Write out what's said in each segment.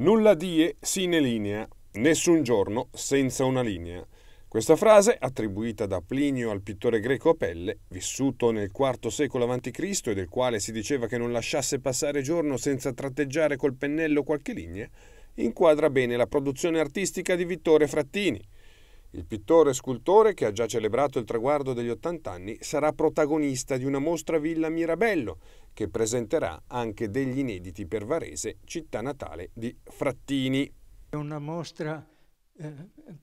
Nulla die sine linea, nessun giorno senza una linea. Questa frase, attribuita da Plinio al pittore greco Apelle, vissuto nel IV secolo a.C. e del quale si diceva che non lasciasse passare giorno senza tratteggiare col pennello qualche linea, inquadra bene la produzione artistica di Vittore Frattini, il pittore e scultore, che ha già celebrato il traguardo degli 80 anni, sarà protagonista di una mostra Villa Mirabello, che presenterà anche degli inediti per Varese, città natale di Frattini. È una mostra eh,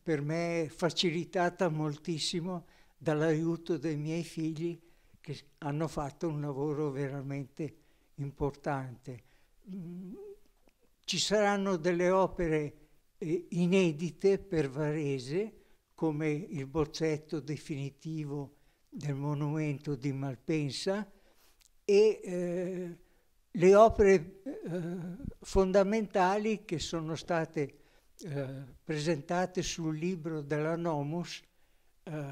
per me facilitata moltissimo dall'aiuto dei miei figli che hanno fatto un lavoro veramente importante. Mm, ci saranno delle opere eh, inedite per Varese come il bozzetto definitivo del monumento di Malpensa e eh, le opere eh, fondamentali che sono state eh, presentate sul libro della Nomus eh,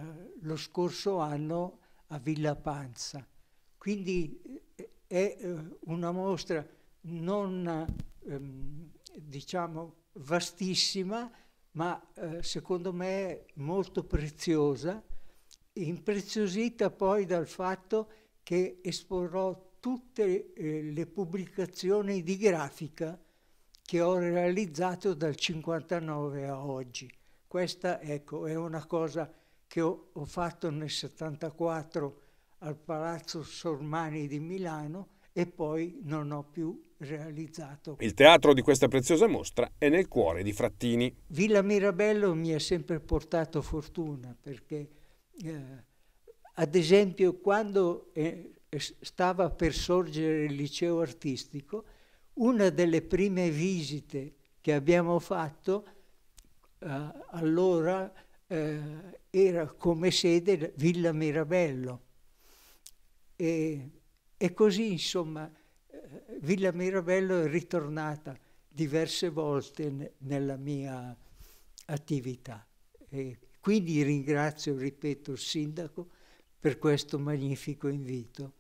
lo scorso anno a Villa Panza. Quindi eh, è eh, una mostra non ehm, diciamo vastissima, ma eh, secondo me molto preziosa, impreziosita poi dal fatto che esporrò tutte eh, le pubblicazioni di grafica che ho realizzato dal 59 a oggi. Questa ecco, è una cosa che ho, ho fatto nel 74 al Palazzo Sormani di Milano e poi non ho più realizzato. Il teatro di questa preziosa mostra è nel cuore di Frattini. Villa Mirabello mi ha sempre portato fortuna perché, eh, ad esempio, quando eh, stava per sorgere il liceo artistico, una delle prime visite che abbiamo fatto eh, allora eh, era come sede Villa Mirabello. E e così, insomma, eh, Villa Mirabello è ritornata diverse volte nella mia attività. E quindi ringrazio, ripeto, il sindaco per questo magnifico invito.